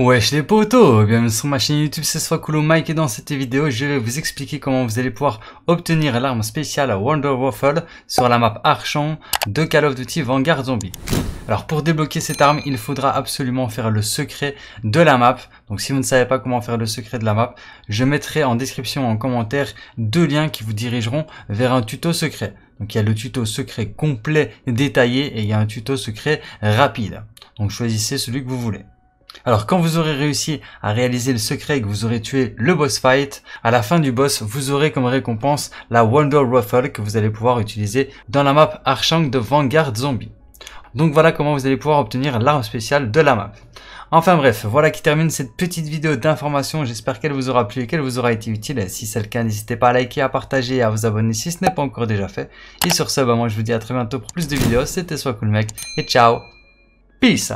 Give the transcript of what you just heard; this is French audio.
Wesh les potos, bienvenue sur ma chaîne YouTube, c'est Swakulo Mike et dans cette vidéo je vais vous expliquer comment vous allez pouvoir obtenir l'arme spéciale Wonder Waffle sur la map Archon de Call of Duty Vanguard Zombie. Alors pour débloquer cette arme, il faudra absolument faire le secret de la map. Donc si vous ne savez pas comment faire le secret de la map, je mettrai en description en commentaire deux liens qui vous dirigeront vers un tuto secret. Donc il y a le tuto secret complet détaillé et il y a un tuto secret rapide. Donc choisissez celui que vous voulez. Alors quand vous aurez réussi à réaliser le secret et que vous aurez tué le boss fight, à la fin du boss, vous aurez comme récompense la Wonder Ruffle que vous allez pouvoir utiliser dans la map Archang de Vanguard Zombie. Donc voilà comment vous allez pouvoir obtenir l'arme spéciale de la map. Enfin bref, voilà qui termine cette petite vidéo d'information. J'espère qu'elle vous aura plu et qu'elle vous aura été utile. Si c'est le cas, n'hésitez pas à liker, à partager et à vous abonner si ce n'est pas encore déjà fait. Et sur ce, bah moi je vous dis à très bientôt pour plus de vidéos. C'était Soit Cool Mec et ciao Peace